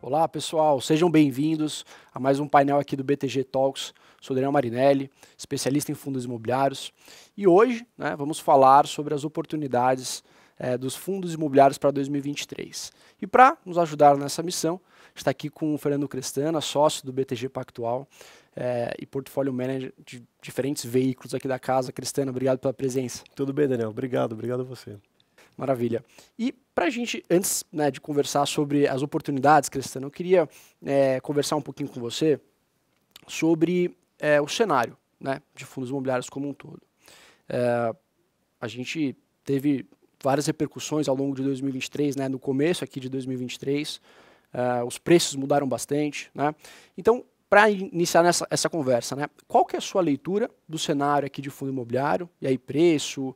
Olá pessoal, sejam bem-vindos a mais um painel aqui do BTG Talks. Sou Daniel Marinelli, especialista em fundos imobiliários, e hoje né, vamos falar sobre as oportunidades é, dos fundos imobiliários para 2023. E para nos ajudar nessa missão, está aqui com o Fernando Crestana, sócio do BTG Pactual é, e portfólio manager de diferentes veículos aqui da casa. Crestana, obrigado pela presença. Tudo bem, Daniel. Obrigado, obrigado a você. Maravilha. E para a gente, antes né, de conversar sobre as oportunidades, Cristiano, eu queria é, conversar um pouquinho com você sobre é, o cenário né, de fundos imobiliários como um todo. É, a gente teve várias repercussões ao longo de 2023, né, no começo aqui de 2023, é, os preços mudaram bastante. Né? Então, para iniciar nessa, essa conversa, né? qual que é a sua leitura do cenário aqui de fundo imobiliário, e aí preço, uh,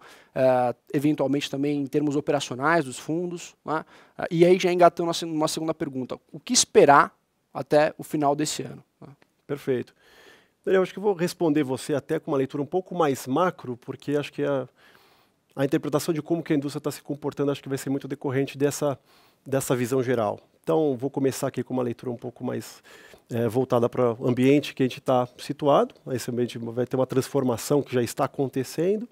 eventualmente também em termos operacionais dos fundos, né? uh, e aí já engatando uma segunda pergunta, o que esperar até o final desse ano? Né? Perfeito. Daniel, acho que eu vou responder você até com uma leitura um pouco mais macro, porque acho que a, a interpretação de como que a indústria está se comportando acho que vai ser muito decorrente dessa, dessa visão geral. Então, vou começar aqui com uma leitura um pouco mais é, voltada para o ambiente que a gente está situado. Esse ambiente vai ter uma transformação que já está acontecendo.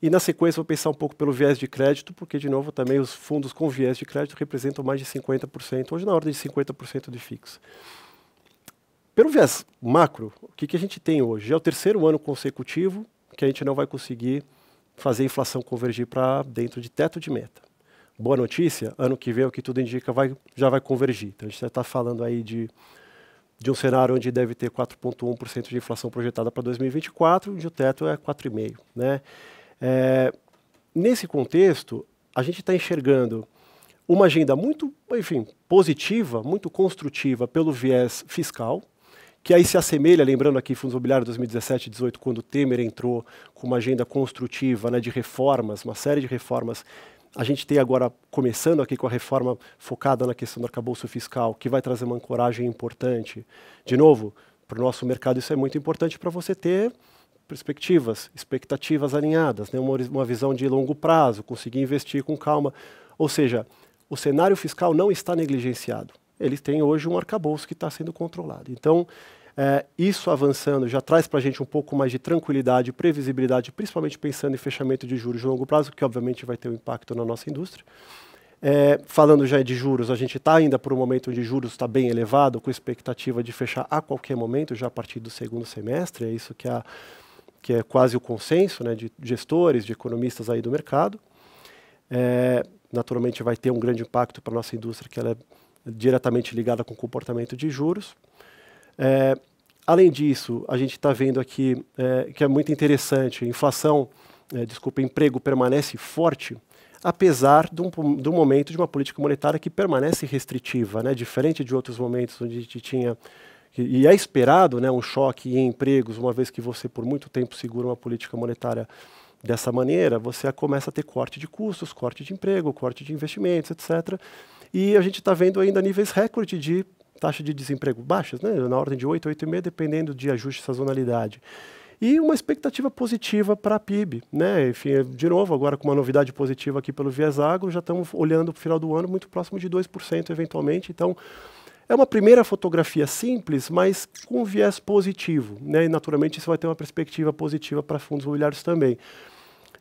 E na sequência vou pensar um pouco pelo viés de crédito, porque de novo também os fundos com viés de crédito representam mais de 50%, hoje na ordem de 50% de fixo. Pelo viés macro, o que, que a gente tem hoje? É o terceiro ano consecutivo que a gente não vai conseguir fazer a inflação convergir para dentro de teto de meta. Boa notícia, ano que vem, o que tudo indica, vai, já vai convergir. Então, a gente está falando aí de, de um cenário onde deve ter 4,1% de inflação projetada para 2024, onde o teto é 4,5%. Né? É, nesse contexto, a gente está enxergando uma agenda muito, enfim, positiva, muito construtiva pelo viés fiscal, que aí se assemelha, lembrando aqui, Fundo Imobiliário 2017 e 2018, quando o Temer entrou com uma agenda construtiva né, de reformas, uma série de reformas a gente tem agora, começando aqui com a reforma focada na questão do arcabouço fiscal, que vai trazer uma ancoragem importante. De novo, para o nosso mercado isso é muito importante para você ter perspectivas, expectativas alinhadas, né? uma, uma visão de longo prazo, conseguir investir com calma. Ou seja, o cenário fiscal não está negligenciado. Ele tem hoje um arcabouço que está sendo controlado. Então, é, isso avançando já traz para a gente um pouco mais de tranquilidade, previsibilidade, principalmente pensando em fechamento de juros de longo prazo, que obviamente vai ter um impacto na nossa indústria. É, falando já de juros, a gente está ainda por um momento onde juros está bem elevado, com expectativa de fechar a qualquer momento, já a partir do segundo semestre, é isso que, é que é quase o consenso né, de gestores, de economistas aí do mercado. É, naturalmente vai ter um grande impacto para a nossa indústria, que ela é diretamente ligada com o comportamento de juros. É, além disso, a gente está vendo aqui é, que é muito interessante, inflação, é, desculpa, emprego permanece forte, apesar de um, de um, momento de uma política monetária que permanece restritiva, né? diferente de outros momentos onde a gente tinha e é esperado né, um choque em empregos, uma vez que você por muito tempo segura uma política monetária dessa maneira, você começa a ter corte de custos, corte de emprego, corte de investimentos, etc. E a gente está vendo ainda níveis recorde de taxa de desemprego baixas, né, na ordem de 8, 8,5, dependendo de ajuste e sazonalidade. E uma expectativa positiva para a PIB. Né? Enfim, é, de novo, agora com uma novidade positiva aqui pelo Viés Agro, já estamos olhando para o final do ano muito próximo de 2% eventualmente. Então, é uma primeira fotografia simples, mas com viés positivo. Né? E, naturalmente, isso vai ter uma perspectiva positiva para fundos imobiliários também.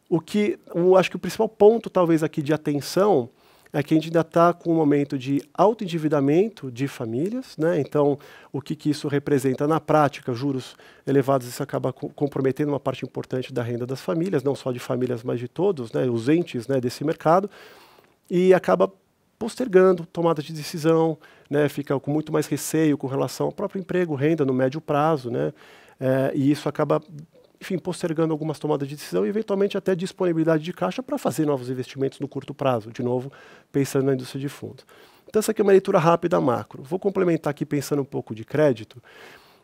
O que, o, acho que o principal ponto, talvez, aqui de atenção é a gente ainda está com um momento de alto endividamento de famílias, né? então o que, que isso representa na prática, juros elevados, isso acaba co comprometendo uma parte importante da renda das famílias, não só de famílias, mas de todos, né? os entes né? desse mercado, e acaba postergando tomada de decisão, né, fica com muito mais receio com relação ao próprio emprego, renda no médio prazo, né, é, e isso acaba enfim, postergando algumas tomadas de decisão e eventualmente até disponibilidade de caixa para fazer novos investimentos no curto prazo, de novo, pensando na indústria de fundos. Então essa aqui é uma leitura rápida macro. Vou complementar aqui pensando um pouco de crédito.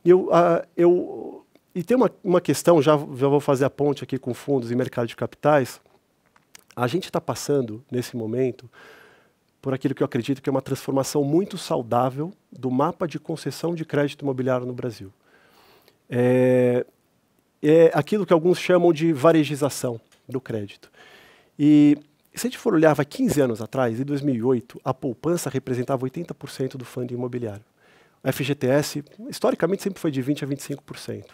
Eu, uh, eu, e tem uma, uma questão, já, já vou fazer a ponte aqui com fundos e mercado de capitais. A gente está passando, nesse momento, por aquilo que eu acredito que é uma transformação muito saudável do mapa de concessão de crédito imobiliário no Brasil. É, é aquilo que alguns chamam de varejização do crédito. E se a gente for olhar, vai 15 anos atrás, em 2008, a poupança representava 80% do fundo imobiliário. A FGTS, historicamente, sempre foi de 20% a 25%.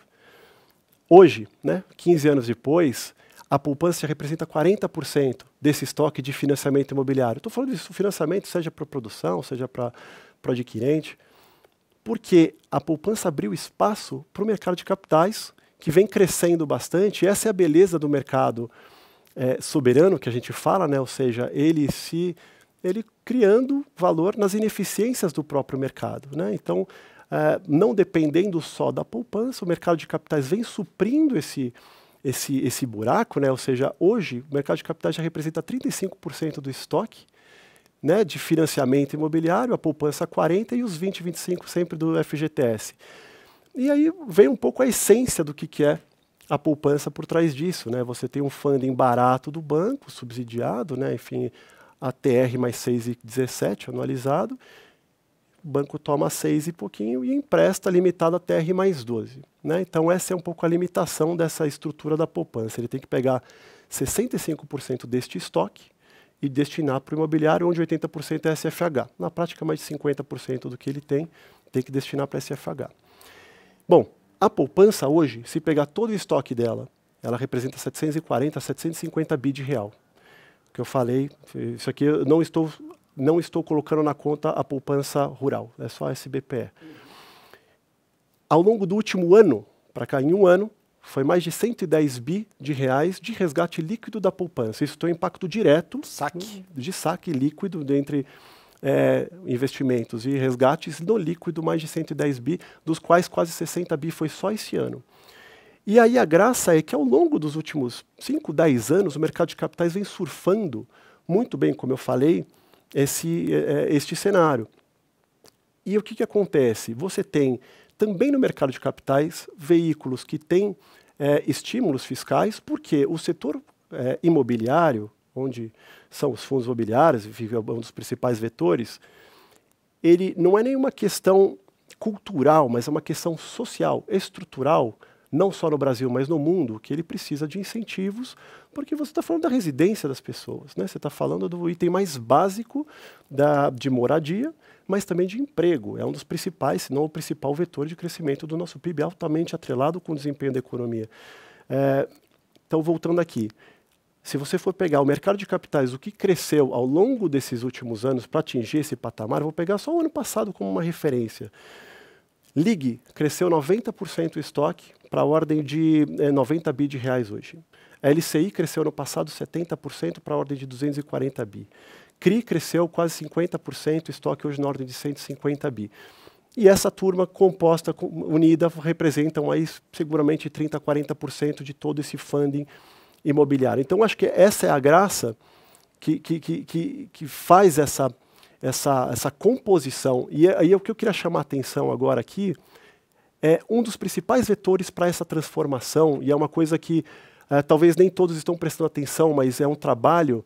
Hoje, né, 15 anos depois, a poupança representa 40% desse estoque de financiamento imobiliário. Estou falando disso, financiamento seja para produção, seja para o adquirente, porque a poupança abriu espaço para o mercado de capitais que vem crescendo bastante. Essa é a beleza do mercado é, soberano que a gente fala, né? ou seja, ele se ele criando valor nas ineficiências do próprio mercado. Né? Então, é, não dependendo só da poupança, o mercado de capitais vem suprindo esse, esse, esse buraco, né? ou seja, hoje o mercado de capitais já representa 35% do estoque né, de financiamento imobiliário, a poupança 40% e os 20, 25% sempre do FGTS. E aí vem um pouco a essência do que, que é a poupança por trás disso. Né? Você tem um funding barato do banco, subsidiado, né? enfim, a TR mais 6,17 anualizado, o banco toma 6 e pouquinho e empresta limitado a TR mais 12. Né? Então, essa é um pouco a limitação dessa estrutura da poupança. Ele tem que pegar 65% deste estoque e destinar para o imobiliário, onde 80% é SFH. Na prática, mais de 50% do que ele tem tem que destinar para SFH. Bom, a poupança hoje, se pegar todo o estoque dela, ela representa 740 a 750 bi de real. O que eu falei, isso aqui eu não estou, não estou colocando na conta a poupança rural, é só a SBPE. Ao longo do último ano, para cá em um ano, foi mais de 110 bi de reais de resgate líquido da poupança. Isso tem um impacto direto saque. de saque líquido entre é, investimentos e resgates no líquido, mais de 110 bi, dos quais quase 60 bi foi só esse ano. E aí a graça é que ao longo dos últimos 5, 10 anos, o mercado de capitais vem surfando muito bem, como eu falei, esse, é, é, este cenário. E o que, que acontece? Você tem também no mercado de capitais veículos que têm é, estímulos fiscais, porque o setor é, imobiliário, onde são os fundos imobiliários, é um dos principais vetores, ele não é nenhuma questão cultural, mas é uma questão social, estrutural, não só no Brasil, mas no mundo, que ele precisa de incentivos, porque você está falando da residência das pessoas, né? você está falando do item mais básico da, de moradia, mas também de emprego. É um dos principais, se não o principal vetor de crescimento do nosso PIB, altamente atrelado com o desempenho da economia. É, então, voltando aqui, se você for pegar o mercado de capitais, o que cresceu ao longo desses últimos anos para atingir esse patamar, vou pegar só o ano passado como uma referência. Ligue cresceu 90% o estoque para a ordem de é, eh, 90 bi de reais hoje. A LCI cresceu no passado 70% para a ordem de 240 bi. CRI cresceu quase 50%, estoque hoje na ordem de 150 bi. E essa turma composta, unida, representam aí seguramente 30% a 40% de todo esse funding imobiliária. Então, acho que essa é a graça que, que, que, que faz essa, essa, essa composição. E aí é, é, o que eu queria chamar a atenção agora aqui é um dos principais vetores para essa transformação, e é uma coisa que é, talvez nem todos estão prestando atenção, mas é um trabalho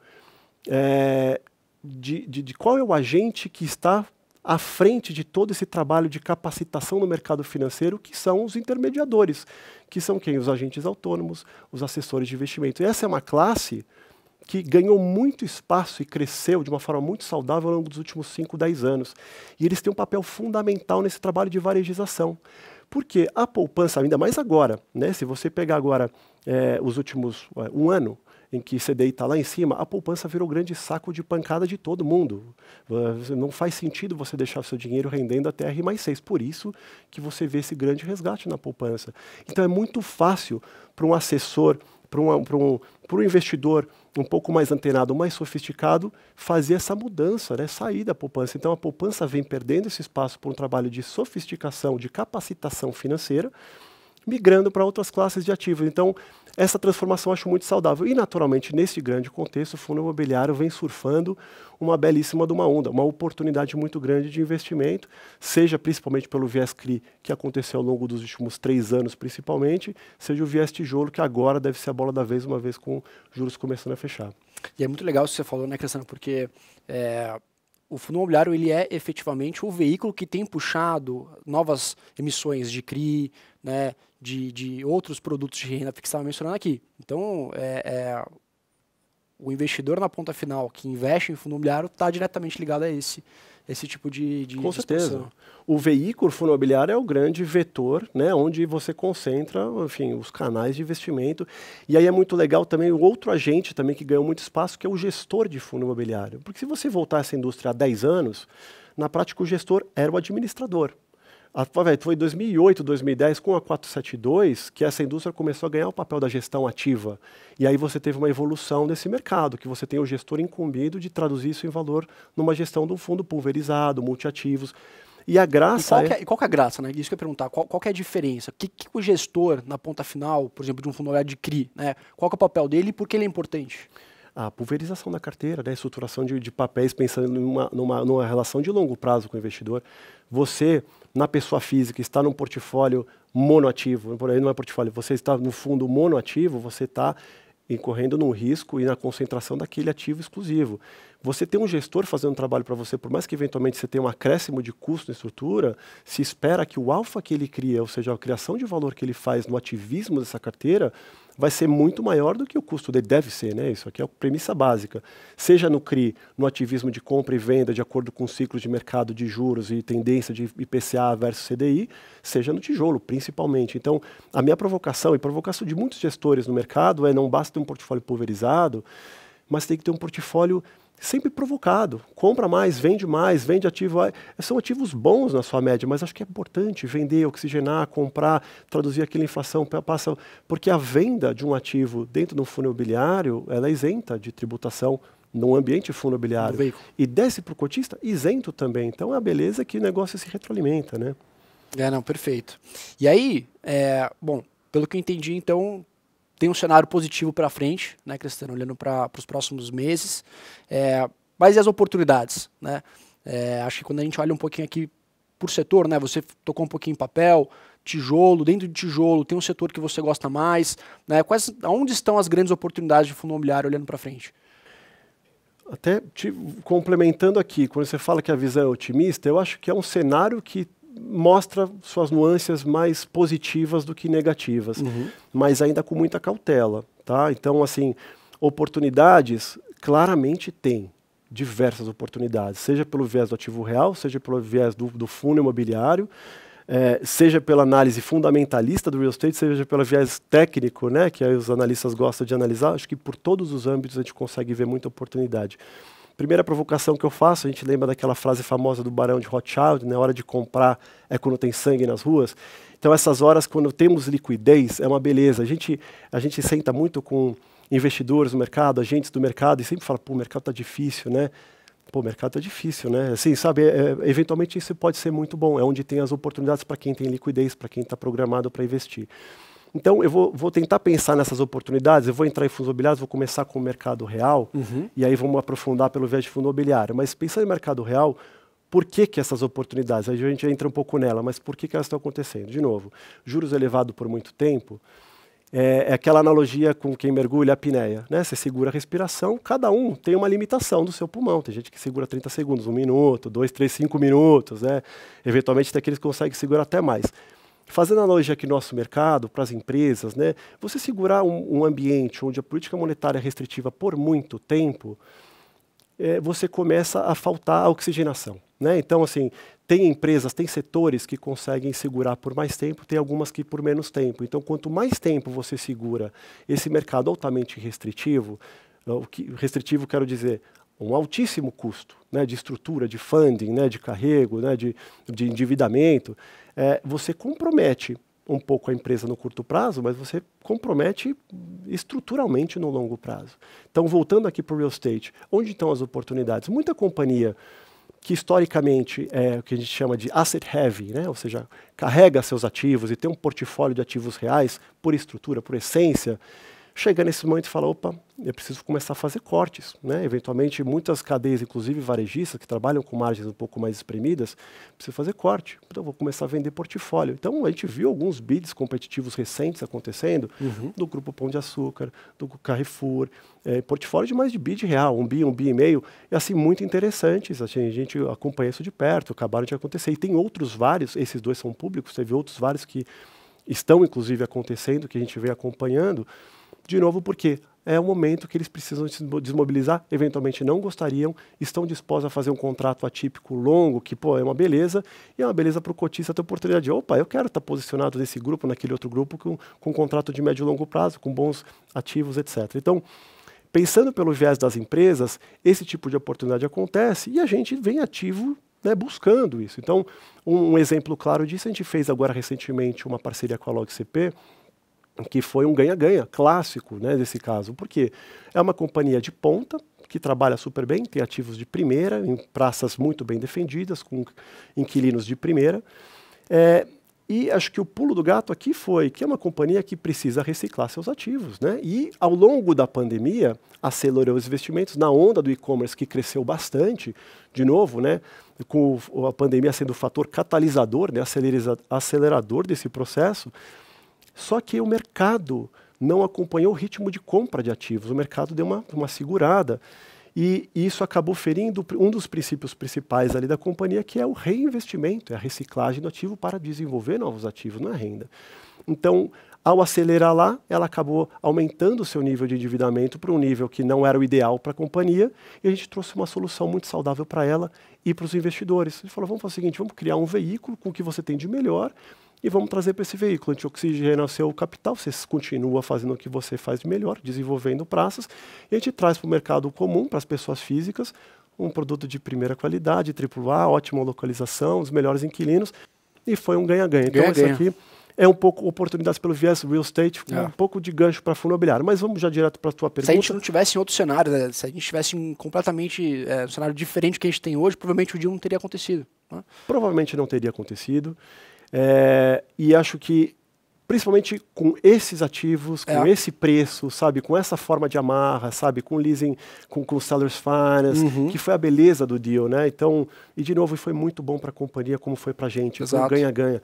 é, de, de, de, qual é o agente que está à frente de todo esse trabalho de capacitação no mercado financeiro, que são os intermediadores, que são quem? Os agentes autônomos, os assessores de investimento. E essa é uma classe que ganhou muito espaço e cresceu de uma forma muito saudável ao longo dos últimos 5, 10 anos. E eles têm um papel fundamental nesse trabalho de varejização. Porque a poupança, ainda mais agora, né, se você pegar agora é, os últimos é, um ano, em que CDI está lá em cima, a poupança virou grande saco de pancada de todo mundo. Não faz sentido você deixar seu dinheiro rendendo até R mais 6. Por isso que você vê esse grande resgate na poupança. Então é muito fácil para um assessor, para um, um, um investidor um pouco mais antenado, mais sofisticado, fazer essa mudança, né? sair da poupança. Então a poupança vem perdendo esse espaço por um trabalho de sofisticação, de capacitação financeira, migrando para outras classes de ativos. Então essa transformação acho muito saudável. E, naturalmente, nesse grande contexto, o fundo imobiliário vem surfando uma belíssima de uma onda, uma oportunidade muito grande de investimento, seja principalmente pelo viés CRI, que aconteceu ao longo dos últimos três anos, principalmente, seja o viés tijolo, que agora deve ser a bola da vez, uma vez com juros começando a fechar. E é muito legal o que você falou, né, Cristiano, porque é, o fundo imobiliário ele é efetivamente o veículo que tem puxado novas emissões de CRI, né, de, de outros produtos de renda que estava mencionando aqui. Então, é, é, o investidor na ponta final que investe em fundo imobiliário está diretamente ligado a esse esse tipo de, de Com certeza. O veículo fundo imobiliário é o grande vetor, né, onde você concentra, enfim, os canais de investimento. E aí é muito legal também o outro agente também que ganhou muito espaço, que é o gestor de fundo imobiliário. Porque se você voltar a essa indústria há 10 anos, na prática o gestor era o administrador. Foi em 2008, 2010, com a 472, que essa indústria começou a ganhar o papel da gestão ativa. E aí você teve uma evolução nesse mercado, que você tem o gestor incumbido de traduzir isso em valor numa gestão de um fundo pulverizado, multiativos. E a graça. É é, e qual, é... é... qual é a graça, né? Isso que eu ia perguntar. Qual, qual é a diferença? O que, que, o gestor, na ponta final, por exemplo, de um fundo olhado de CRI, né? Qual é o papel dele e por que ele é importante? a pulverização da carteira, né? a estruturação de, de papéis pensando numa, numa, numa, relação de longo prazo com o investidor. Você, na pessoa física, está num portfólio monoativo, não é portfólio, você está no fundo monoativo, você está incorrendo num risco e na concentração daquele ativo exclusivo. Você tem um gestor fazendo um trabalho para você, por mais que eventualmente você tenha um acréscimo de custo na estrutura, se espera que o alfa que ele cria, ou seja, a criação de valor que ele faz no ativismo dessa carteira, vai ser muito maior do que o custo dele deve ser, né? Isso aqui é a premissa básica. Seja no CRI, no ativismo de compra e venda de acordo com ciclos de mercado de juros e tendência de IPCA versus CDI, seja no tijolo, principalmente. Então, a minha provocação e provocação de muitos gestores no mercado é não basta ter um portfólio pulverizado, mas tem que ter um portfólio sempre provocado. Compra mais, vende mais, vende ativo. São ativos bons na sua média, mas acho que é importante vender, oxigenar, comprar, traduzir aquilo em inflação. Passa, porque a venda de um ativo dentro do fundo imobiliário ela é isenta de tributação no ambiente fundo imobiliário. E desce para o cotista isento também. Então é a beleza que o negócio se retroalimenta, né? É, não, perfeito. E aí, é, bom, pelo que eu entendi, então, tem um cenário positivo para frente, né, Cristiano, olhando para os próximos meses. É, mas e as oportunidades, né? É, acho que quando a gente olha um pouquinho aqui por setor, né? Você tocou um pouquinho em papel, tijolo, dentro de tijolo, tem um setor que você gosta mais, né? Quais, onde estão as grandes oportunidades de fundo imobiliário olhando para frente? Até te complementando aqui, quando você fala que a visão é otimista, eu acho que é um cenário que mostra suas nuances mais positivas do que negativas, uhum. mas ainda com muita cautela, tá? Então, assim, oportunidades claramente tem diversas oportunidades, seja pelo viés do ativo real, seja pelo viés do, do fundo imobiliário, é, seja pela análise fundamentalista do real estate, seja pelo viés técnico, né, que os analistas gostam de analisar, acho que por todos os âmbitos a gente consegue ver muita oportunidade primeira provocação que eu faço, a gente lembra daquela frase famosa do Barão de Rothschild, né? Hora de comprar é quando tem sangue nas ruas. Então essas horas, quando temos liquidez, é uma beleza. A gente, a gente senta muito com investidores no mercado, agentes do mercado, e sempre fala, pô, o mercado tá difícil, né? Pô, o mercado tá difícil, né? Assim, sabe, é, é eventualmente isso pode ser muito bom. É onde tem as oportunidades para quem tem liquidez, para quem está programado para investir. Então, eu vou, vou, tentar pensar nessas oportunidades. Eu vou entrar em fundos imobiliários, vou começar com o mercado real, uhum. e aí vamos aprofundar pelo viés de fundo imobiliário. Mas pensando em mercado real, por que, que essas oportunidades? Aí a gente entra um pouco nela, mas por que, que elas estão acontecendo? De novo, juros elevados por muito tempo. É, é aquela analogia com quem mergulha a apneia, né? Você segura a respiração, cada um tem uma limitação do seu pulmão. Tem gente que segura 30 segundos, um minuto, dois, três, cinco minutos, né? Eventualmente tem aqueles que conseguem segurar até mais. Fazendo analogia aqui no nosso mercado, para as empresas, né, você segurar um, um, ambiente onde a política monetária é restritiva por muito tempo, é, você começa a faltar a oxigenação. Né? Então, assim, tem empresas, tem setores que conseguem segurar por mais tempo, tem algumas que por menos tempo. Então, quanto mais tempo você segura esse mercado altamente restritivo, é, restritivo quero dizer um altíssimo custo né, de estrutura, de funding, né, de carrego, né, de, de endividamento, é, você compromete um pouco a empresa no curto prazo, mas você compromete estruturalmente no longo prazo. Então, voltando aqui para o real estate, onde estão as oportunidades? Muita companhia que historicamente é o que a gente chama de asset heavy, né? ou seja, carrega seus ativos e tem um portfólio de ativos reais por estrutura, por essência, chega nesse momento e fala, opa, eu preciso começar a fazer cortes. Né? Eventualmente, muitas cadeias, inclusive varejistas, que trabalham com margens um pouco mais espremidas, precisam fazer corte. Então, vou começar a vender portfólio. Então, a gente viu alguns bids competitivos recentes acontecendo uhum. do Grupo Pão de Açúcar, do Carrefour, é, portfólio de mais de bid real, um bi, um bi e meio, e assim, muito interessantes. Assim, a gente acompanha isso de perto, acabaram de acontecer. E tem outros vários, esses dois são públicos, teve outros vários que estão, inclusive, acontecendo, que a gente vem acompanhando, de novo, porque é o momento que eles precisam se desmobilizar, eventualmente não gostariam, estão dispostos a fazer um contrato atípico longo, que pô, é uma beleza, e é uma beleza para o cotista ter oportunidade de, opa, eu quero estar tá posicionado nesse grupo, naquele outro grupo, com, com um contrato de médio e longo prazo, com bons ativos, etc. Então, pensando pelo viés das empresas, esse tipo de oportunidade acontece e a gente vem ativo né, buscando isso. Então, um, um exemplo claro disso, a gente fez agora recentemente uma parceria com a LogCP, que foi um ganha-ganha clássico né, caso, porque é uma companhia de ponta que trabalha super bem, tem ativos de primeira, em praças muito bem defendidas, com inquilinos de primeira. É, e acho que o pulo do gato aqui foi que é uma companhia que precisa reciclar seus ativos. Né? E ao longo da pandemia, acelerou os investimentos na onda do e-commerce, que cresceu bastante, de novo, né? com a pandemia sendo o fator catalisador, né? acelerador desse processo só que o mercado não acompanhou o ritmo de compra de ativos, o mercado deu uma, uma segurada. E isso acabou ferindo um dos princípios principais ali da companhia, que é o reinvestimento, é a reciclagem do ativo para desenvolver novos ativos, não é renda. Então, ao acelerar lá, ela acabou aumentando o seu nível de endividamento para um nível que não era o ideal para a companhia, e a gente trouxe uma solução muito saudável para ela e para os investidores. A gente falou: vamos fazer o seguinte, vamos criar um veículo com o que você tem de melhor e vamos trazer para esse veículo. É o seu capital, você continua fazendo o que você faz de melhor, desenvolvendo praças, e a gente traz para o mercado comum, para as pessoas físicas, um produto de primeira qualidade, AAA, ótima localização, os melhores inquilinos, e foi um ganha-ganha. Então, isso aqui é um pouco oportunidade pelo viés real estate, é. um pouco de gancho para fundo imobiliário. Mas vamos já direto para a tua pergunta. Se a gente não tivesse em outro cenário, né? se a gente tivesse em completamente é, um cenário diferente do que a gente tem hoje, provavelmente o dia não teria acontecido. Né? Provavelmente não teria acontecido. É, e acho que, principalmente com esses ativos, com é. esse preço, sabe, com essa forma de amarra, sabe, com leasing, com, com sellers finance, uhum. que foi a beleza do deal, né? Então, e de novo, foi muito bom para a companhia, como foi para a gente, Exato. foi ganha-ganha.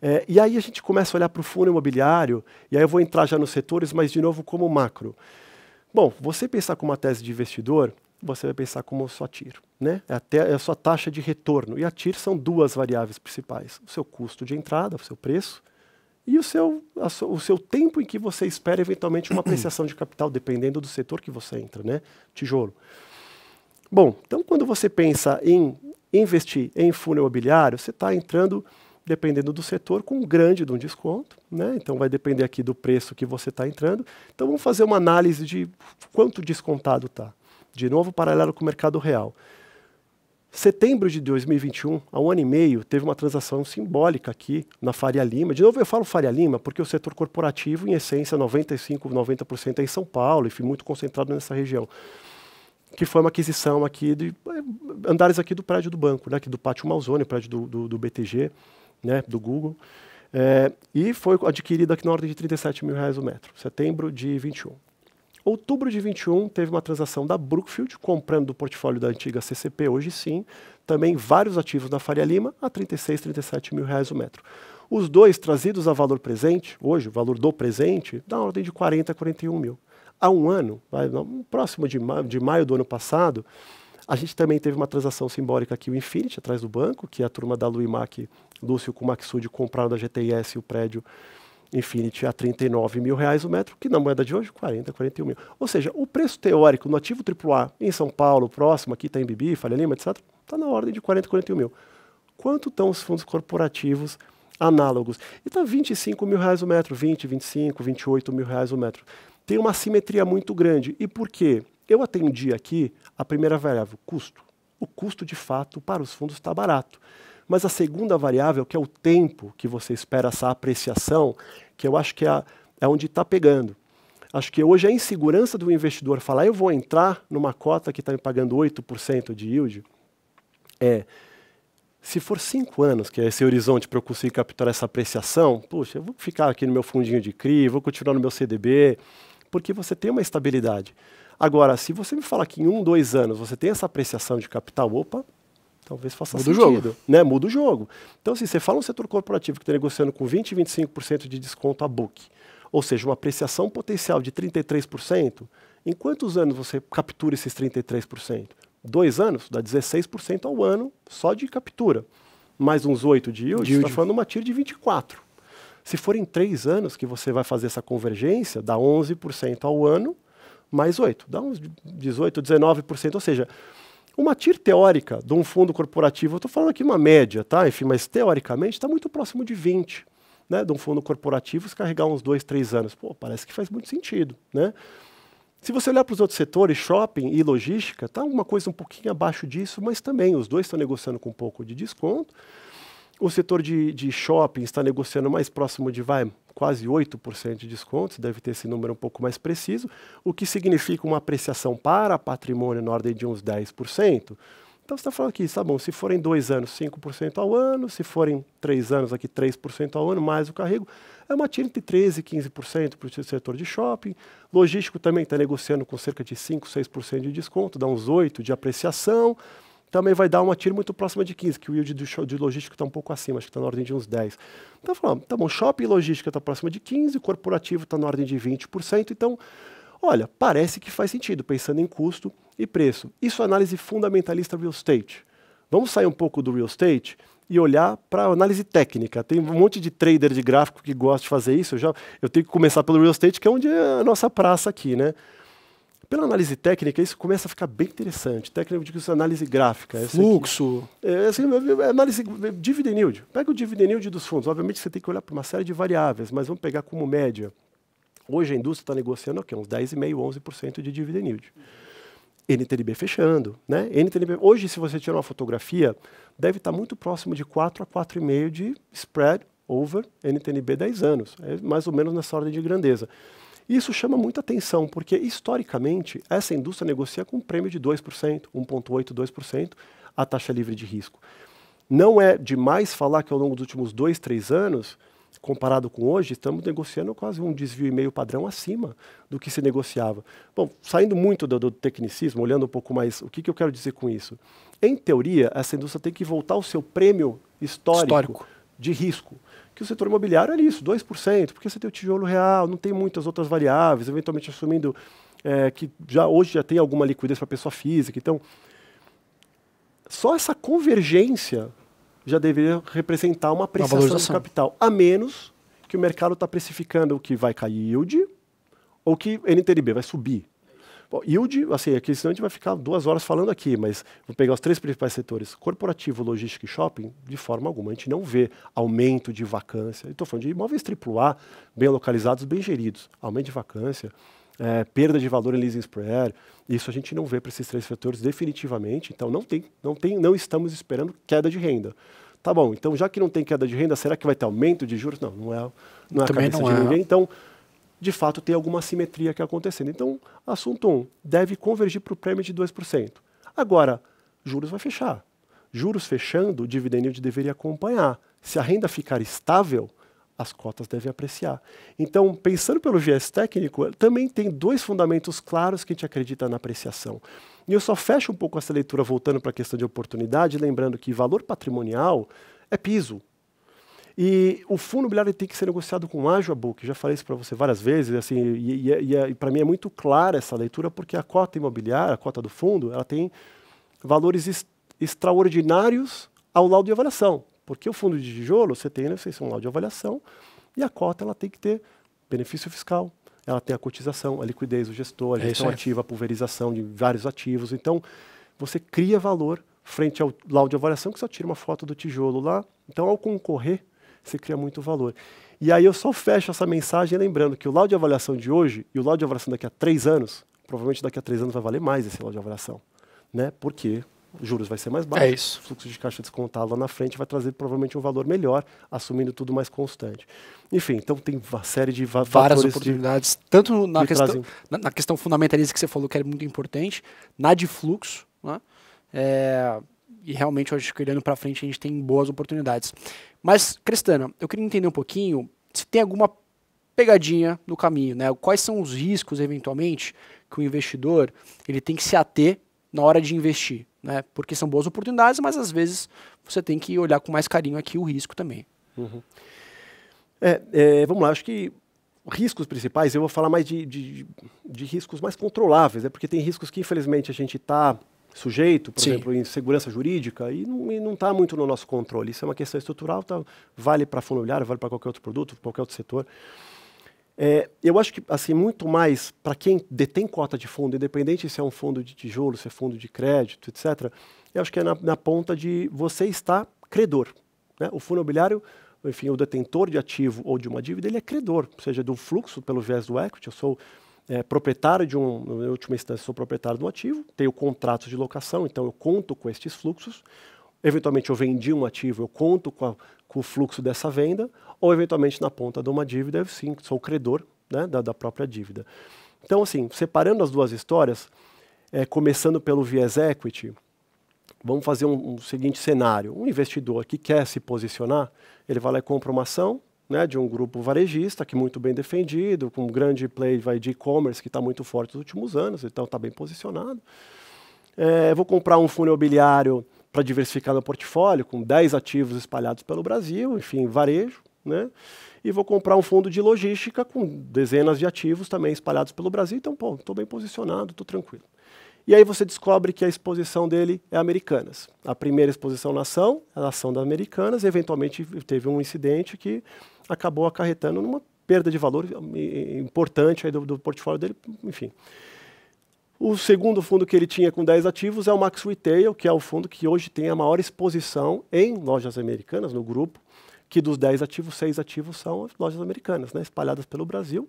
É, e aí a gente começa a olhar para o fundo imobiliário, e aí eu vou entrar já nos setores, mas de novo como macro. Bom, você pensar com uma tese de investidor, você vai pensar como sua TIR. Né? É até é a sua taxa de retorno. E a TIR são duas variáveis principais: o seu custo de entrada, o seu preço, e o seu, o seu tempo em que você espera eventualmente uma apreciação de capital, dependendo do setor que você entra, né? Tijolo. Bom, então quando você pensa em investir em fundo imobiliário, você está entrando, dependendo do setor, com um grande de um desconto, né? Então vai depender aqui do preço que você está entrando. Então vamos fazer uma análise de quanto descontado está. De novo, paralelo com o mercado real. Setembro de 2021, há um ano e meio, teve uma transação simbólica aqui na Faria Lima. De novo, eu falo Faria Lima porque o setor corporativo, em essência, 95%, 90% é em São Paulo, enfim, muito concentrado nessa região. Que foi uma aquisição aqui de eh, andares aqui do prédio do banco, né, aqui do Pátio Malzone, prédio do, do, do BTG, né, do Google. É, e foi adquirida aqui na ordem de 37 mil reais o metro, setembro de 21. Outubro de 21 teve uma transação da Brookfield comprando do portfólio da antiga CCP, hoje sim, também vários ativos da Faria Lima a 36, 37 mil reais o metro. Os dois trazidos a valor presente, hoje o valor do presente, dá uma ordem de 40, 41 mil. Há um ano, vai, próximo de maio, de maio do ano passado, a gente também teve uma transação simbólica aqui, o Infinity, atrás do banco, que a turma da Luimac, Lúcio com Maxud compraram da GTS o prédio Infinity a 39 mil reais o metro, que na moeda de hoje 40, 41 mil. Ou seja, o preço teórico no ativo AAA em São Paulo, próximo, aqui está em Bibi, Falha Lima, etc., está na ordem de 40, 41 mil. Quanto estão os fundos corporativos análogos? E está 25 mil reais o metro, 20, 25, 28 mil reais o metro. Tem uma simetria muito grande. E por quê? Eu atendi aqui a primeira variável, custo. O custo, de fato, para os fundos está barato. Mas a segunda variável, que é o tempo que você espera essa apreciação, que eu acho que é, a, é onde está pegando. Acho que hoje a insegurança do investidor falar, eu vou entrar numa cota que está me pagando 8% de yield, é, se for cinco anos, que é esse horizonte para eu conseguir capturar essa apreciação, puxa, eu vou ficar aqui no meu fundinho de CRI, vou continuar no meu CDB, porque você tem uma estabilidade. Agora, se você me falar que em um, dois anos você tem essa apreciação de capital, opa, talvez faça Muda sentido. Muda o jogo. Né? Muda o jogo. Então, assim, você fala um setor corporativo que está negociando com 20%, 25% de desconto a book, ou seja, uma apreciação potencial de 33%, em quantos anos você captura esses 33%? Dois anos, dá 16% ao ano só de captura. Mais uns 8 de yield, está falando uma tira de 24%. Se for em três anos que você vai fazer essa convergência, dá 11% ao ano, mais 8, dá uns 18, 19%. Ou seja, uma TIR teórica de um fundo corporativo, eu estou falando aqui uma média, tá? Enfim, mas teoricamente está muito próximo de 20. Né, de um fundo corporativo, se carregar uns dois, três anos. Pô, parece que faz muito sentido. Né? Se você olhar para os outros setores, shopping e logística, está alguma coisa um pouquinho abaixo disso, mas também os dois estão negociando com um pouco de desconto. O setor de, de shopping está negociando mais próximo de vai, quase 8% de descontos, deve ter esse número um pouco mais preciso, o que significa uma apreciação para patrimônio na ordem de uns 10%. Então você está falando aqui, tá bom, se forem dois anos, 5% ao ano, se forem três anos, aqui 3% ao ano, mais o carrego, é uma tira de 13% 15% para o setor de shopping. Logístico também está negociando com cerca de 5%, 6% de desconto, dá uns 8% de apreciação também vai dar uma tira muito próxima de 15, que o yield de, de logística está um pouco acima, acho que está na ordem de uns 10. Então, falando, ah, tá bom, shopping e logística está próxima de 15, corporativo está na ordem de 20%, então, olha, parece que faz sentido, pensando em custo e preço. Isso é análise fundamentalista real estate. Vamos sair um pouco do real estate e olhar para análise técnica. Tem um monte de trader de gráfico que gosta de fazer isso. Eu, já, eu tenho que começar pelo real estate, que é onde é a nossa praça aqui, né? Pela análise técnica, isso começa a ficar bem interessante. Técnica, eu digo isso, análise gráfica. Fluxo. É, assim, análise, é, dividend yield. Pega o dividend yield dos fundos. Obviamente, você tem que olhar para uma série de variáveis, mas vamos pegar como média. Hoje a indústria está negociando okay, uns 10,5%, 11% de dividend yield. NTNB fechando, né? NTNB, hoje, se você tirar uma fotografia, deve estar muito próximo de 4 a 4,5% de spread over NTNB 10 anos. É mais ou menos nessa ordem de grandeza. Isso chama muita atenção, porque historicamente essa indústria negocia com um prêmio de 2%, 1,8%, 2%, a taxa livre de risco. Não é demais falar que ao longo dos últimos dois, três anos, comparado com hoje, estamos negociando quase um desvio e meio padrão acima do que se negociava. Bom, saindo muito do, do tecnicismo, olhando um pouco mais, o que, que, eu quero dizer com isso? Em teoria, essa indústria tem que voltar ao seu prêmio histórico. histórico. de risco que o setor imobiliário era isso, 2%, porque você tem o tijolo real, não tem muitas outras variáveis, eventualmente assumindo é, que já hoje já tem alguma liquidez para pessoa física. Então, só essa convergência já deveria representar uma apreciação do capital, a menos que o mercado está precificando o que vai cair yield ou que NTNB vai subir. Bom, yield, assim, aqui senão a gente vai ficar duas horas falando aqui, mas vou pegar os três principais setores, corporativo, logística e shopping, de forma alguma. A gente não vê aumento de vacância. Estou falando de imóveis AAA, bem localizados, bem geridos. Aumento de vacância, é, perda de valor em leasing spread, isso a gente não vê para esses três setores definitivamente. Então não tem, não tem, não estamos esperando queda de renda. Tá bom, então já que não tem queda de renda, será que vai ter aumento de juros? Não, não é, não é a cabeça não de é. ninguém. Então, de fato tem alguma simetria aqui acontecendo. Então, assunto 1, um, deve convergir para o prêmio de 2%. Agora, juros vai fechar. Juros fechando, o dividendo deveria acompanhar. Se a renda ficar estável, as cotas devem apreciar. Então, pensando pelo viés técnico, também tem dois fundamentos claros que a gente acredita na apreciação. E eu só fecho um pouco essa leitura voltando para a questão de oportunidade, lembrando que valor patrimonial é piso, e o fundo imobiliário tem que ser negociado com ágil a book. Já falei isso para você várias vezes, assim, e, e, é, e é, para mim é muito clara essa leitura, porque a cota imobiliária, a cota do fundo, ela tem valores est extraordinários ao laudo de avaliação. Porque o fundo de tijolo, você tem, né, vocês são um laudo de avaliação, e a cota ela tem que ter benefício fiscal, ela tem a cotização, a liquidez do gestor, a é gestão é ativa, a pulverização de vários ativos. Então, você cria valor frente ao laudo de avaliação, que só tira uma foto do tijolo lá. Então, ao concorrer você cria muito valor. E aí eu só fecho essa mensagem lembrando que o laudo de avaliação de hoje e o laudo de avaliação daqui a três anos, provavelmente daqui a três anos vai valer mais esse laudo de avaliação. Né? Porque juros vai ser mais baixo, é isso. fluxo de caixa descontado lá na frente vai trazer provavelmente um valor melhor, assumindo tudo mais constante. Enfim, então tem uma série de va várias oportunidades, de, tanto na questão, trazem... na, na, questão fundamentalista que você falou que é muito importante, na de fluxo, né? é, e realmente eu acho que olhando para frente a gente tem boas oportunidades. Mas, Cristana, eu queria entender um pouquinho se tem alguma pegadinha no caminho, né? Quais são os riscos, eventualmente, que o investidor ele tem que se ater na hora de investir, né? Porque são boas oportunidades, mas às vezes você tem que olhar com mais carinho aqui o risco também. Uhum. É, é, vamos lá, acho que riscos principais, eu vou falar mais de, de, de riscos mais controláveis, é né? porque tem riscos que infelizmente a gente está sujeito, por Sim. exemplo, insegurança jurídica, e não está muito no nosso controle. Isso é uma questão estrutural, tá, vale para fundo imobiliário, vale para qualquer outro produto, qualquer outro setor. É, eu acho que, assim, muito mais para quem detém cota de fundo, independente se é um fundo de tijolo, se é fundo de crédito, etc., eu acho que é na, na ponta de você estar credor. Né? O fundo imobiliário, enfim, o detentor de ativo ou de uma dívida, ele é credor, seja, do fluxo pelo viés do equity, eu sou é, proprietário de um, na última instância, sou proprietário do ativo, tenho contrato de locação, então eu conto com estes fluxos. Eventualmente eu vendi um ativo, eu conto com, a, com o fluxo dessa venda, ou eventualmente na ponta de uma dívida, eu sim, sou credor né, da, da própria dívida. Então, assim, separando as duas histórias, é, começando pelo viés equity, vamos fazer um, um, seguinte cenário. Um investidor que quer se posicionar, ele vai lá e compra uma ação, né, de um grupo varejista que muito bem defendido, com um grande play vai, de e-commerce que está muito forte nos últimos anos, então está bem posicionado. É, vou comprar um fundo imobiliário para diversificar meu portfólio, com 10 ativos espalhados pelo Brasil, enfim, varejo. Né? E vou comprar um fundo de logística com dezenas de ativos também espalhados pelo Brasil. Então, pô, estou bem posicionado, estou tranquilo. E aí você descobre que a exposição dele é Americanas. A primeira exposição na ação, a ação das Americanas, eventualmente teve um incidente que acabou acarretando numa perda de valor eh, eh, importante aí do, do portfólio dele, enfim. O segundo fundo que ele tinha com 10 ativos é o Max Retail, que é o fundo que hoje tem a maior exposição em lojas americanas no grupo, que dos 10 ativos, 6 ativos são lojas americanas, né, espalhadas pelo Brasil.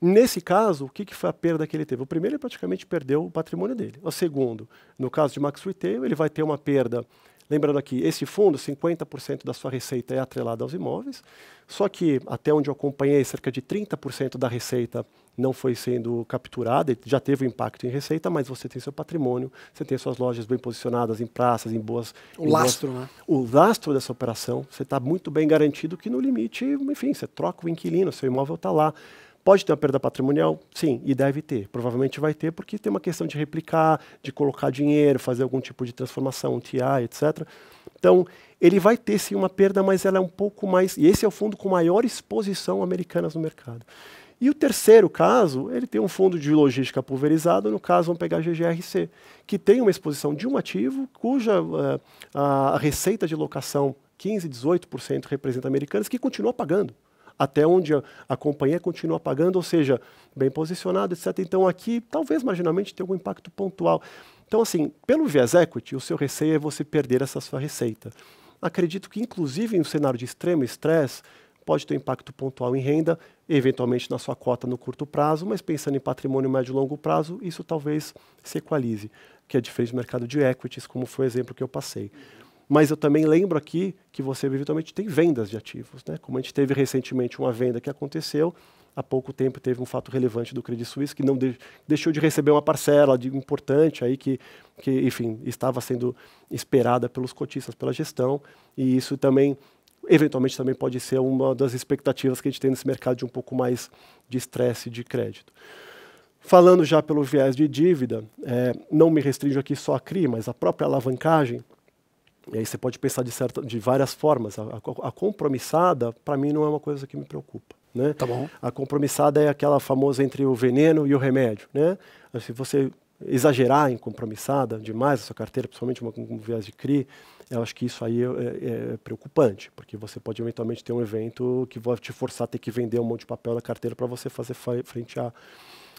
Nesse caso, o que, que, foi a perda que ele teve? O primeiro, ele praticamente perdeu o patrimônio dele. O segundo, no caso de Max Retail, ele vai ter uma perda Lembrando aqui, esse fundo, 50% da sua receita é atrelada aos imóveis, só que até onde eu acompanhei, cerca de 30% da receita não foi sendo capturada, já teve um impacto em receita, mas você tem seu patrimônio, você tem suas lojas bem posicionadas em praças, em boas. O em lastro, boas, né? O lastro dessa operação, você está muito bem garantido que no limite, enfim, você troca o inquilino, seu imóvel está lá. Pode ter uma perda patrimonial? Sim, e deve ter. Provavelmente vai ter, porque tem uma questão de replicar, de colocar dinheiro, fazer algum tipo de transformação, um TI, etc. Então, ele vai ter sim uma perda, mas ela é um pouco mais. E esse é o fundo com maior exposição americanas no mercado. E o terceiro caso, ele tem um fundo de logística pulverizado, no caso vamos pegar a GGRC, que tem uma exposição de um ativo cuja uh, a receita de locação 15, 18% representa americanas, que continua pagando até onde a, a companhia continua pagando, ou seja, bem posicionado, etc. Então aqui talvez marginalmente tenha algum impacto pontual. Então assim, pelo viés equity, o seu receio é você perder essa sua receita. Acredito que inclusive em um cenário de extremo estresse, pode ter impacto pontual em renda, eventualmente na sua cota no curto prazo, mas pensando em patrimônio médio e longo prazo, isso talvez se equalize, que é diferente do mercado de equities, como foi o exemplo que eu passei. Mas eu também lembro aqui que você eventualmente tem vendas de ativos. Né? Como a gente teve recentemente uma venda que aconteceu, há pouco tempo teve um fato relevante do Credit Suisse que não de deixou de receber uma parcela de, importante aí que, que, enfim, estava sendo esperada pelos cotistas, pela gestão, e isso também eventualmente também pode ser uma das expectativas que a gente tem nesse mercado de um pouco mais de estresse de crédito. Falando já pelo viés de dívida, é, não me restringo aqui só a CRI, mas a própria alavancagem, e aí você pode pensar de, certa, de várias formas. A, a, a compromissada, para mim, não é uma coisa que me preocupa. Né? Tá bom. A compromissada é aquela famosa entre o veneno e o remédio. Né? Se você exagerar em compromissada demais a sua carteira, principalmente uma com viés de CRI, eu acho que isso aí é, é, é, preocupante, porque você pode eventualmente ter um evento que vai te forçar a ter que vender um monte de papel da carteira para você fazer frente a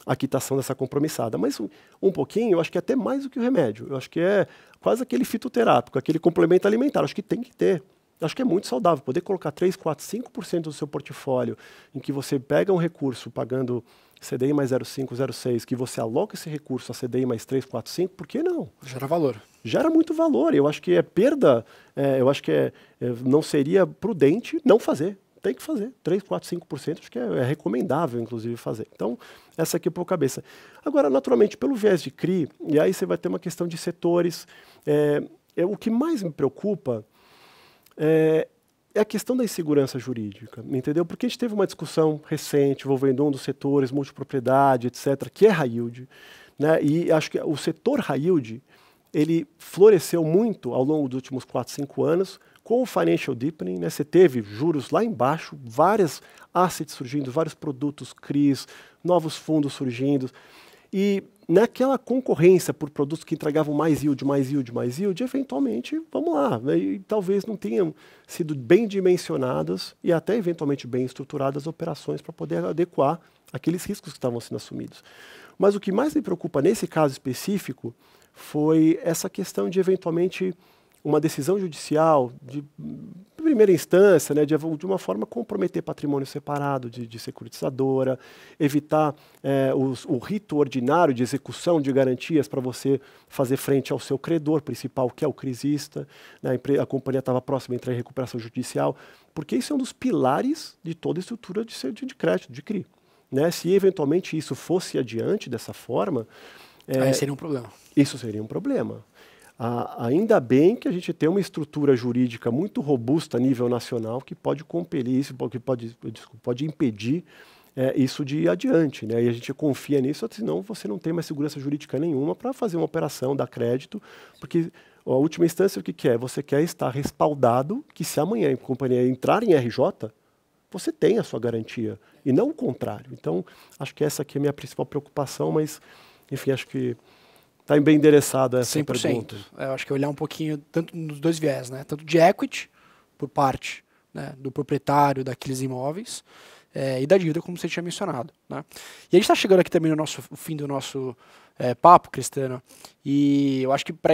a quitação dessa compromissada. Mas um, um pouquinho, eu acho que é até mais do que o remédio. Eu acho que é quase aquele fitoterápico, aquele complemento alimentar. Eu acho que tem que ter. Eu acho que é muito saudável poder colocar 3, 4, 5% do seu portfólio em que você pega um recurso pagando CDI mais 0,5, 0,6, que você aloca esse recurso a CDI mais 3, 4, 5, por que não? Gera valor. Gera muito valor. Eu acho que é perda, é, eu acho que é, é, não seria prudente não fazer tem que fazer. 3, 4, 5%, acho que é, é recomendável, inclusive, fazer. Então, essa aqui é por cabeça. Agora, naturalmente, pelo viés de CRI, e aí você vai ter uma questão de setores. É, é o que mais me preocupa é, é a questão da insegurança jurídica, entendeu? Porque a gente teve uma discussão recente envolvendo um dos setores, multipropriedade, etc., que é high yield, né? E acho que o setor high yield, ele floresceu muito ao longo dos últimos 4, 5 anos, com o financial deepening, né, você teve juros lá embaixo, várias assets surgindo, vários produtos CRIs, novos fundos surgindo. E naquela concorrência por produtos que entregavam mais yield, mais yield, mais yield, eventualmente, vamos lá, né, e talvez não tenham sido bem dimensionadas e até eventualmente bem estruturadas operações para poder adequar aqueles riscos que estavam sendo assumidos. Mas o que mais me preocupa nesse caso específico foi essa questão de eventualmente uma decisão judicial de primeira instância, né, de, de, uma forma comprometer patrimônio separado de, de securitizadora, evitar é, os, o rito ordinário de execução de garantias para você fazer frente ao seu credor principal, que é o crisista. Né, a, a companhia estava próxima a entrar em recuperação judicial, porque isso é um dos pilares de toda a estrutura de, de crédito, de CRI. Né? Se eventualmente isso fosse adiante dessa forma. É, Aí seria um problema. Isso seria um problema. Ah, ainda bem que a gente tem uma estrutura jurídica muito robusta a nível nacional que pode compelir isso, que pode, desculpa, pode impedir é, isso de ir adiante. Né? E a gente confia nisso, senão você não tem mais segurança jurídica nenhuma para fazer uma operação, dar crédito, porque a última instância o que, que é? Você quer estar respaldado que se amanhã a companhia entrar em RJ, você tem a sua garantia, e não o contrário. Então, acho que essa aqui é a minha principal preocupação, mas, enfim, acho que Está bem endereçado essa 100%. pergunta. É, eu acho que é olhar um pouquinho, tanto nos dois viés, né? Tanto de equity, por parte né, do proprietário daqueles imóveis, é, e da dívida, como você tinha mencionado. Né? E a gente está chegando aqui também no nosso no fim do nosso é, papo, Cristiano, e eu acho que para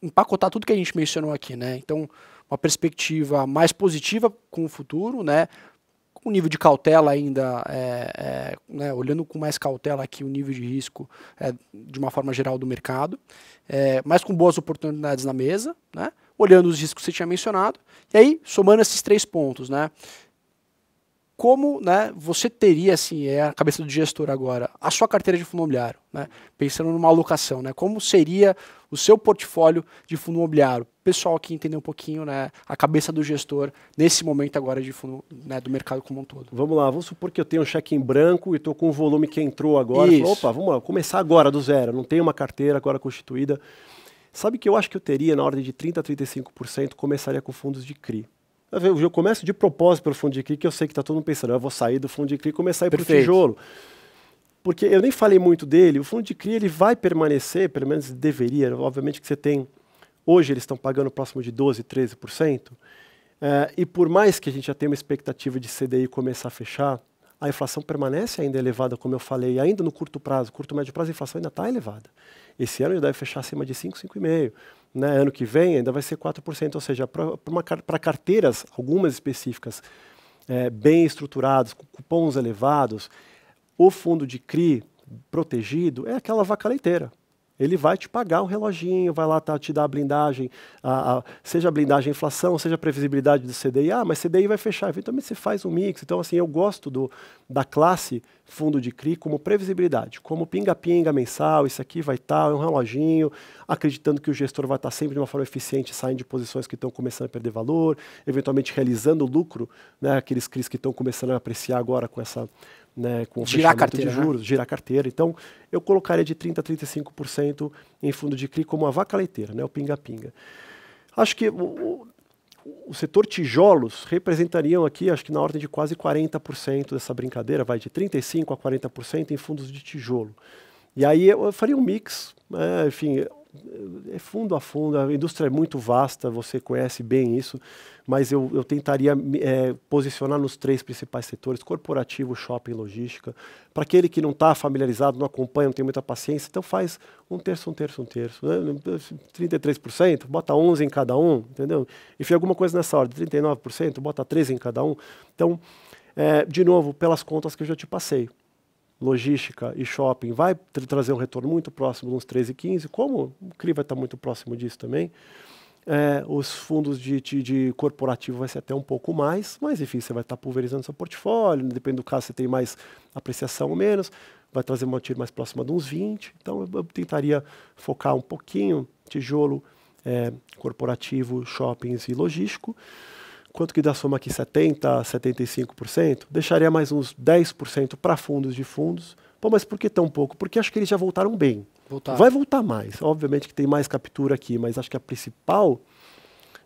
empacotar tudo que a gente mencionou aqui, né? Então, uma perspectiva mais positiva com o futuro, né? com nível de cautela ainda, é, é, né, olhando com mais cautela aqui o nível de risco é, de uma forma geral do mercado, é, mas com boas oportunidades na mesa, né, olhando os riscos que você tinha mencionado, e aí somando esses três pontos, né, como né, você teria, assim, é a cabeça do gestor agora, a sua carteira de fundo imobiliário, né, pensando numa alocação, né, como seria o seu portfólio de fundo imobiliário? Pessoal aqui entender um pouquinho né, a cabeça do gestor nesse momento agora de fundo né, do mercado como um todo. Vamos lá, vamos supor que eu tenho um cheque em branco e estou com um volume que entrou agora. Falo, Opa, vamos lá, começar agora do zero, não tenho uma carteira agora constituída. Sabe que eu acho que eu teria, na ordem de 30% a 35%, começaria com fundos de CRI. Eu começo de propósito pelo fundo de CRI, que eu sei que está todo mundo pensando, ah, eu vou sair do fundo de CRI e começar a ir para o tijolo. Porque eu nem falei muito dele, o fundo de CRI ele vai permanecer, pelo menos deveria, obviamente que você tem, hoje eles estão pagando próximo de 12%, 13%, é, e por mais que a gente já tenha uma expectativa de CDI começar a fechar, a inflação permanece ainda elevada, como eu falei, ainda no curto prazo, curto médio prazo a inflação ainda está elevada. Esse ano já deve fechar acima de 5, 5,5% né, ano que vem ainda vai ser 4%, ou seja, para carteiras, algumas específicas, é, bem estruturadas, com cupons elevados, o fundo de CRI protegido é aquela vaca leiteira. Ele vai te pagar um reloginho, vai lá tá, te dar a blindagem, a, a, seja a blindagem inflação, seja a previsibilidade do CDI. Ah, mas CDI vai fechar. Eventualmente você faz um mix. Então, assim, eu gosto do, da classe fundo de CRI como previsibilidade, como pinga-pinga mensal, isso aqui vai estar, tá, é um reloginho, acreditando que o gestor vai estar tá sempre de uma forma eficiente saindo de posições que estão começando a perder valor, eventualmente realizando lucro, né, aqueles CRIs que estão começando a apreciar agora com essa né, com girar a carteira, de né? juros, né? girar a carteira. Então, eu colocaria de 30% a 35% em fundo de CRI como a vaca leiteira, né, o pinga-pinga. Acho que o, o, o, setor tijolos representariam aqui, acho que na ordem de quase 40% dessa brincadeira, vai de 35% a 40% em fundos de tijolo. E aí eu, eu faria um mix, né, enfim, é fundo a fundo, a indústria é muito vasta, você conhece bem isso, mas eu, eu tentaria é, posicionar nos três principais setores: corporativo, shopping, logística. Para aquele que não está familiarizado, não acompanha, não tem muita paciência, então faz um terço, um terço, um terço. Né? 33%, bota 11 em cada um, entendeu? E alguma coisa nessa ordem: 39%, bota 13 em cada um. Então, é, de novo, pelas contas que eu já te passei logística e shopping vai trazer um retorno muito próximo de uns 13,15, como o CRI vai estar muito próximo disso também. É, os fundos de, de, de, corporativo vai ser até um pouco mais, mas enfim, você vai estar pulverizando seu portfólio, depende do caso, você tem mais apreciação ou menos, vai trazer uma TIR mais próxima de uns 20, então eu, eu tentaria focar um pouquinho tijolo, é, corporativo, shoppings e logístico quanto que dá a soma aqui? 70%, 75%? Deixaria mais uns 10% para fundos de fundos. Pô, mas por que tão pouco? Porque acho que eles já voltaram bem. Voltaram. Vai voltar mais. Obviamente que tem mais captura aqui, mas acho que a principal.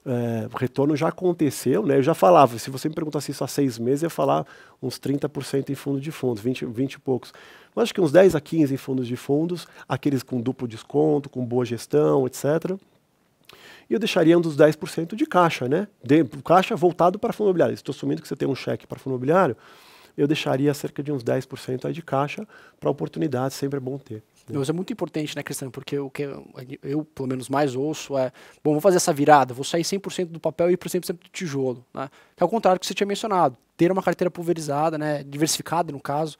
É, o retorno já aconteceu, né? Eu já falava, se você me perguntasse isso há seis meses, eu ia falar uns 30% em fundo de fundos, 20, 20 e poucos. Mas acho que uns 10 a 15 em fundos de fundos, aqueles com duplo desconto, com boa gestão, etc e eu deixaria um dos 10% de caixa, né? De, caixa voltado para fundo imobiliário. Estou assumindo que você tem um cheque para fundo imobiliário, eu deixaria cerca de uns 10% aí de caixa para oportunidade, sempre é bom ter. Né? Mas Isso é muito importante, né, Cristiano? Porque o que eu, pelo menos, mais ouço é: bom, vou fazer essa virada, vou sair 100% do papel e ir para 100% do tijolo. Né? Que é o contrário do que você tinha mencionado. Ter uma carteira pulverizada, né, diversificada, no caso,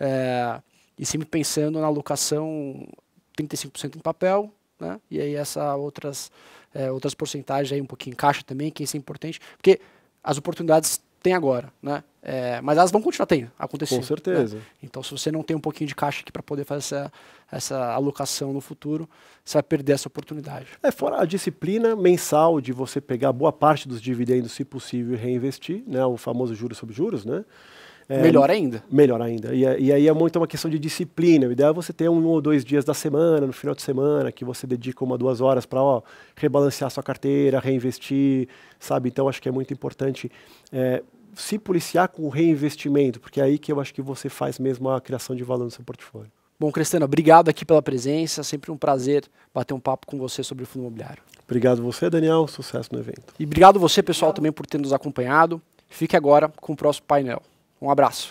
é, e sempre pensando na alocação 35% em papel, né? E aí essa outras, é, outras porcentagens aí um pouquinho encaixa também, que isso é importante, porque as oportunidades tem agora, né? É, mas elas vão continuar tendo, acontecendo. Com né? certeza. Né? Então, se você não tem um pouquinho de caixa aqui para poder fazer essa, essa alocação no futuro, você vai perder essa oportunidade. É, fora a disciplina mensal de você pegar boa parte dos dividendos, se possível, e reinvestir, né? O famoso juros sobre juros, né? É, melhor ainda. Melhor ainda. E, e, aí é muito uma questão de disciplina. O ideal é você ter um ou dois dias da semana, no final de semana, que você dedica uma, duas horas para rebalancear sua carteira, reinvestir, sabe? Então acho que é muito importante. É, se policiar com o reinvestimento, porque é aí que eu acho que você faz mesmo a criação de valor no seu portfólio. Bom, Cristiano obrigado aqui pela presença. Sempre um prazer bater um papo com você sobre o fundo imobiliário. Obrigado você, Daniel. Sucesso no evento. E obrigado você, pessoal, também por ter nos acompanhado. Fique agora com o próximo painel. Um abraço.